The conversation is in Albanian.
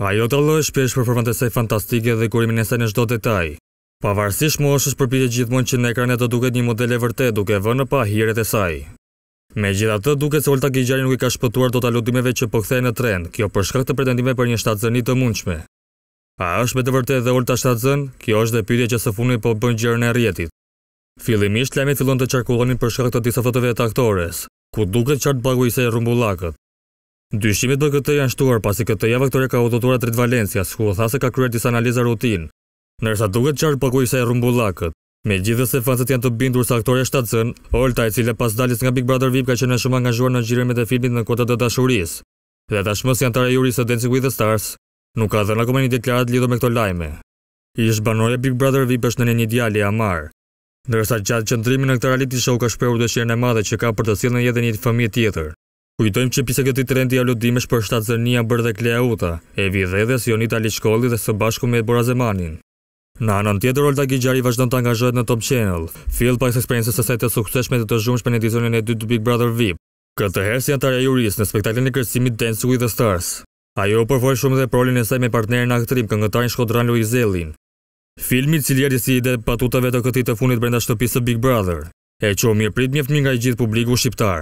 Ajo të lojë shpesh për formën të sej fantastike dhe kurimin e sej në shdo detaj. Pavarësish moshës përpite gjithmonë që në ekranet të duket një modele vërte duke vë në pa hiret e saj. Me gjitha të duket se Olta Gijari nuk i ka shpëtuar do të aludimeve që pëkthej po në trend, kjo përshkak të pretendime për një shtatëzëni të mundshme. A është me të vërte dhe Olta shtatëzën, kjo është dhe pyrje që së funi po bën gjerën e rjetit. Filimisht, lemi fillon të qarkullonin përshkak të disa të aktores, ku duket qartë bagu i se rumbullakët. Dyshimet për këtë janë shtuar pasi këtë javë këtore ka udhëtuar rritë Valencia, ku u tha se ka kryer disa analiza rutinë. Ndërsa duket qartë pagujsa e rrumbullakët. Megjithëse fansat janë të bindur se aktoreja Shtatzën, Olta, e cila pas daljes nga Big Brother VIP ka qenë shumë angazhuar në xhirimet e filmit në kota të dashurisë. Dhe tashmë janë antare së Dancing with the Stars, nuk ka dhënë akoma një deklarat lidhur me këto lajme. Ish banorja Big Brother VIP është në një djalë i Amar. Ndërsa gjatë qëndrimit në këtë reality show ka shprehur dëshirën e madhe që ka për të sjellë një fëmijë tjetër. Kujtojmë që pise këti trendi aludimesh për shtatë zërnia bërë dhe uta, e vidhe dhe si onit shkolli dhe së bashku me Borazemanin. Në anën tjetër, Olda Gijari vazhdo të angazhojt në Top Channel, fill për eksperiencës e sajtë të sukseshme dhe të zhumsh për në edizionin e 2 Big Brother VIP. Këtë herë si antarja juris në spektaklin e kërësimit Dance with the Stars. Ajo u përfoj shumë dhe prolin e saj me partnerin aktrim këngëtarin Shkodran Luizelin Zellin. Filmi cilirë si ide patutave të këti të funit brenda shtëpisë Big Brother, e që u mirë prit mjeft mjë nga i gjithë publiku shqiptar.